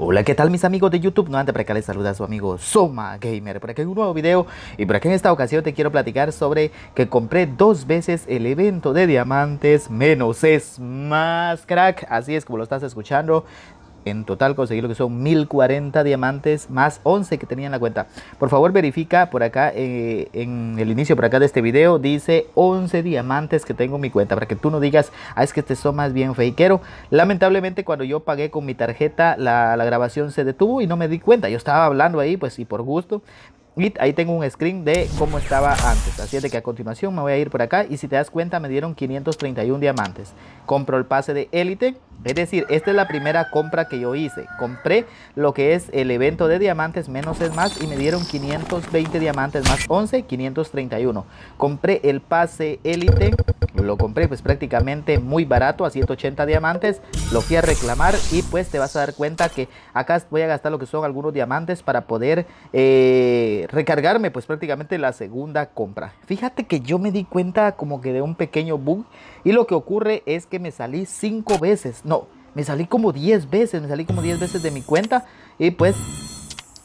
Hola, ¿qué tal mis amigos de YouTube? No antes para que les saluda a su amigo Soma Gamer. Por aquí hay un nuevo video y por aquí en esta ocasión te quiero platicar sobre que compré dos veces el evento de diamantes menos es más crack. Así es como lo estás escuchando. En total conseguí lo que son 1040 diamantes más 11 que tenía en la cuenta. Por favor verifica por acá eh, en el inicio por acá de este video dice 11 diamantes que tengo en mi cuenta para que tú no digas, ah, es que te son más bien fakeero. Lamentablemente cuando yo pagué con mi tarjeta la, la grabación se detuvo y no me di cuenta. Yo estaba hablando ahí pues y por gusto, ahí tengo un screen de cómo estaba antes. Así es de que a continuación me voy a ir por acá. Y si te das cuenta me dieron 531 diamantes. Compro el pase de élite. Es decir, esta es la primera compra que yo hice. Compré lo que es el evento de diamantes menos es más y me dieron 520 diamantes más 11, 531. Compré el pase élite lo compré pues prácticamente muy barato a 180 diamantes. Lo fui a reclamar y pues te vas a dar cuenta que acá voy a gastar lo que son algunos diamantes para poder eh, recargarme pues prácticamente la segunda compra. Fíjate que yo me di cuenta como que de un pequeño bug y lo que ocurre es que me salí 5 veces. No, me salí como 10 veces, me salí como 10 veces de mi cuenta y pues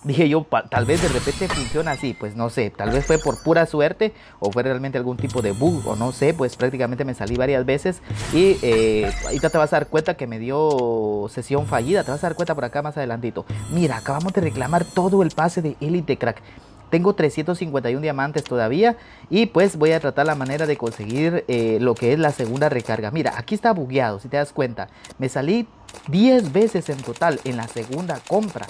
Dije yo, tal vez de repente funciona así, pues no sé, tal vez fue por pura suerte o fue realmente algún tipo de bug o no sé, pues prácticamente me salí varias veces y eh, ahorita te vas a dar cuenta que me dio sesión fallida, te vas a dar cuenta por acá más adelantito. Mira, acabamos de reclamar todo el pase de Elite Crack. Tengo 351 diamantes todavía y pues voy a tratar la manera de conseguir eh, lo que es la segunda recarga. Mira, aquí está bugueado, si te das cuenta. Me salí 10 veces en total en la segunda compra.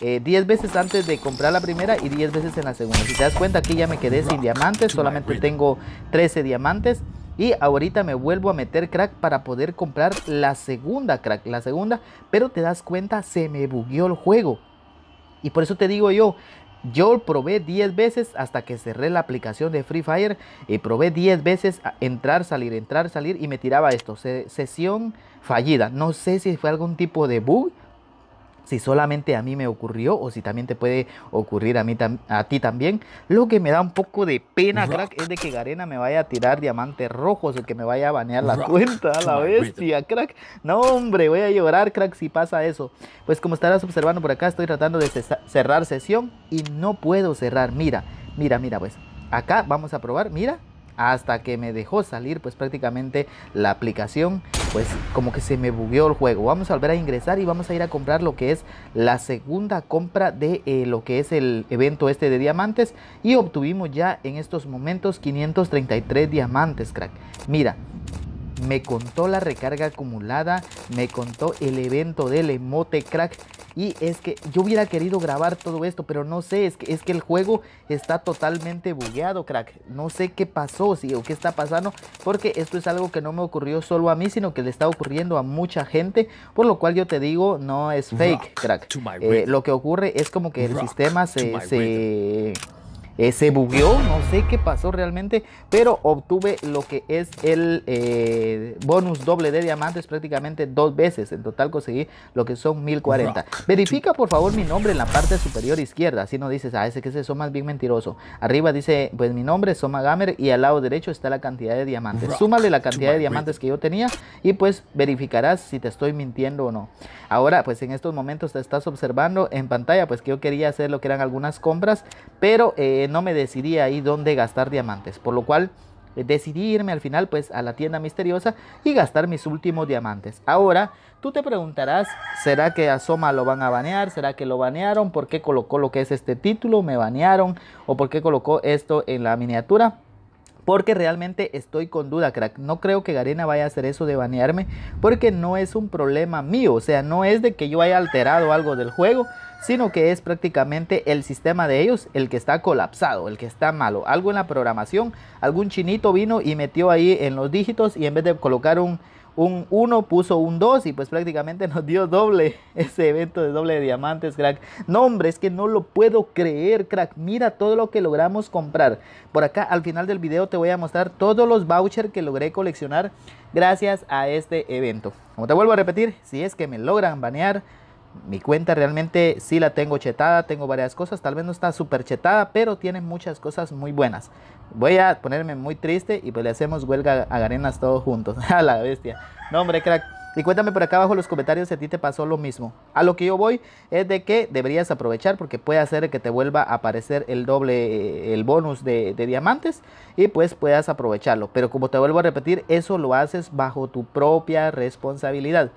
10 eh, veces antes de comprar la primera y 10 veces en la segunda. Si te das cuenta, aquí ya me quedé sin diamantes, solamente tengo 13 diamantes. Y ahorita me vuelvo a meter crack para poder comprar la segunda crack, la segunda. Pero te das cuenta, se me bugueó el juego. Y por eso te digo yo, yo probé 10 veces hasta que cerré la aplicación de Free Fire. Y probé 10 veces entrar, salir, entrar, salir y me tiraba esto. sesión fallida. No sé si fue algún tipo de bug si solamente a mí me ocurrió o si también te puede ocurrir a, mí a ti también. Lo que me da un poco de pena, crack, es de que Garena me vaya a tirar diamantes rojos o que me vaya a banear la cuenta a la bestia, crack. No, hombre, voy a llorar, crack, si pasa eso. Pues como estarás observando por acá, estoy tratando de cerrar sesión y no puedo cerrar. Mira, mira, mira, pues acá vamos a probar, mira hasta que me dejó salir pues prácticamente la aplicación pues como que se me bugueó el juego vamos a volver a ingresar y vamos a ir a comprar lo que es la segunda compra de eh, lo que es el evento este de diamantes y obtuvimos ya en estos momentos 533 diamantes crack mira me contó la recarga acumulada, me contó el evento del emote crack. Y es que yo hubiera querido grabar todo esto, pero no sé, es que, es que el juego está totalmente bugueado, crack. No sé qué pasó, o qué está pasando, porque esto es algo que no me ocurrió solo a mí, sino que le está ocurriendo a mucha gente, por lo cual yo te digo, no es fake, crack. Eh, lo que ocurre es como que el sistema se eh, se bugueó, no sé qué pasó realmente, pero obtuve lo que es el eh, bonus doble de diamantes prácticamente dos veces. En total conseguí lo que son 1040. Verifica por favor mi nombre en la parte superior izquierda, así no dices, ah, ese que se son más bien mentiroso. Arriba dice, pues mi nombre es Soma Gamer y al lado derecho está la cantidad de diamantes. Súmale la cantidad de diamantes que yo tenía y pues verificarás si te estoy mintiendo o no. Ahora, pues en estos momentos te estás observando en pantalla, pues que yo quería hacer lo que eran algunas compras, pero... Eh, no me decidí ahí dónde gastar diamantes, por lo cual eh, decidí irme al final pues a la tienda misteriosa y gastar mis últimos diamantes. Ahora, tú te preguntarás, ¿será que a lo van a banear? ¿Será que lo banearon? porque colocó lo que es este título? ¿Me banearon? ¿O porque colocó esto en la miniatura? Porque realmente estoy con duda, crack. No creo que Garena vaya a hacer eso de banearme. Porque no es un problema mío. O sea, no es de que yo haya alterado algo del juego sino que es prácticamente el sistema de ellos el que está colapsado, el que está malo. Algo en la programación, algún chinito vino y metió ahí en los dígitos y en vez de colocar un, un 1 puso un 2 y pues prácticamente nos dio doble ese evento de doble de diamantes, crack. No, hombre, es que no lo puedo creer, crack. Mira todo lo que logramos comprar. Por acá al final del video te voy a mostrar todos los vouchers que logré coleccionar gracias a este evento. Como te vuelvo a repetir, si es que me logran banear mi cuenta realmente sí la tengo chetada, tengo varias cosas, tal vez no está súper chetada, pero tiene muchas cosas muy buenas. Voy a ponerme muy triste y pues le hacemos huelga a Garenas todos juntos. a la bestia. No, hombre, crack. Y cuéntame por acá abajo en los comentarios si a ti te pasó lo mismo. A lo que yo voy es de que deberías aprovechar porque puede hacer que te vuelva a aparecer el doble, eh, el bonus de diamantes y pues puedas aprovecharlo. Pero como te vuelvo a repetir, eso lo haces bajo tu propia responsabilidad.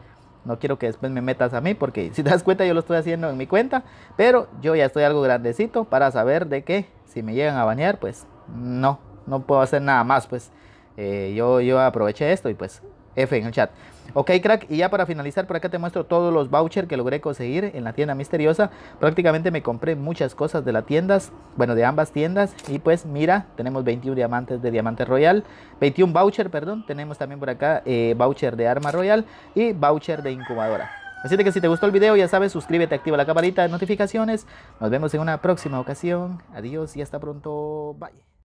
No quiero que después me metas a mí porque si te das cuenta yo lo estoy haciendo en mi cuenta. Pero yo ya estoy algo grandecito para saber de que si me llegan a bañar, pues no, no puedo hacer nada más. Pues eh, yo, yo aproveché esto y pues F en el chat. Ok, crack, y ya para finalizar, por acá te muestro todos los vouchers que logré conseguir en la tienda misteriosa. Prácticamente me compré muchas cosas de las tiendas, bueno, de ambas tiendas. Y pues mira, tenemos 21 diamantes de diamante royal, 21 voucher, perdón. Tenemos también por acá eh, voucher de arma royal y voucher de incubadora. Así que si te gustó el video, ya sabes, suscríbete, activa la campanita de notificaciones. Nos vemos en una próxima ocasión. Adiós y hasta pronto. Bye.